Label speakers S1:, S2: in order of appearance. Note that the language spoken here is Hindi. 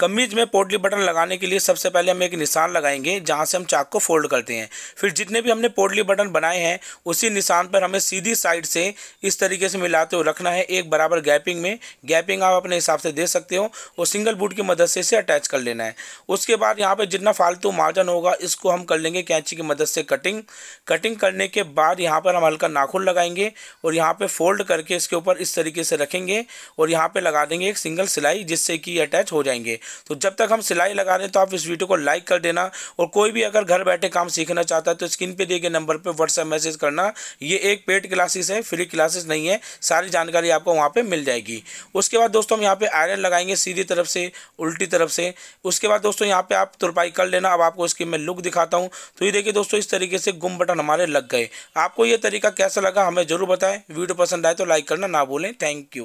S1: कमीज में पोटली बटन लगाने के लिए सबसे पहले हम एक निशान लगाएंगे जहाँ से हम चाक को फोल्ड करते हैं फिर जितने भी हमने पोटली बटन बनाए हैं उसी निशान पर हमें सीधी साइड से इस तरीके से मिलाते हुए रखना है एक बराबर गैपिंग में गैपिंग आप अपने हिसाब से दे सकते हो और सिंगल बूट की मदद से इसे अटैच कर लेना है उसके बाद यहाँ पर जितना फालतू मार्जन होगा इसको हम कर लेंगे कैंची की मदद से कटिंग कटिंग करने के बाद यहाँ पर हम हल्का नाखून लगाएंगे और यहाँ पर फोल्ड करके इसके ऊपर इस तरीके से रखेंगे और यहाँ पर लगा देंगे एक सिंगल सिलाई जिससे कि अटैच हो जाएंगे तो जब तक हम सिलाई लगा रहे हैं तो आप इस वीडियो को लाइक कर देना और कोई भी अगर घर बैठे काम सीखना चाहता है तो स्क्रीन पर दिए गए नंबर पर व्हाट्सएप मैसेज करना ये एक पेड क्लासेस है फ्री क्लासेस नहीं है सारी जानकारी आपको वहाँ पर मिल जाएगी उसके बाद दोस्तों हम यहाँ पर आयरन लगाएंगे सीधी तरफ से उल्टी तरफ से उसके बाद दोस्तों यहाँ पर आप तुरपाई कर लेना अब आपको इसकी मैं लुक दिखाता हूँ तो ये देखिए दोस्तों इस तरीके से गुम बटन हमारे लग गए आपको ये तरीका कैसा लगा हमें ज़रूर बताएं वीडियो पसंद आए तो लाइक करना ना भूलें थैंक यू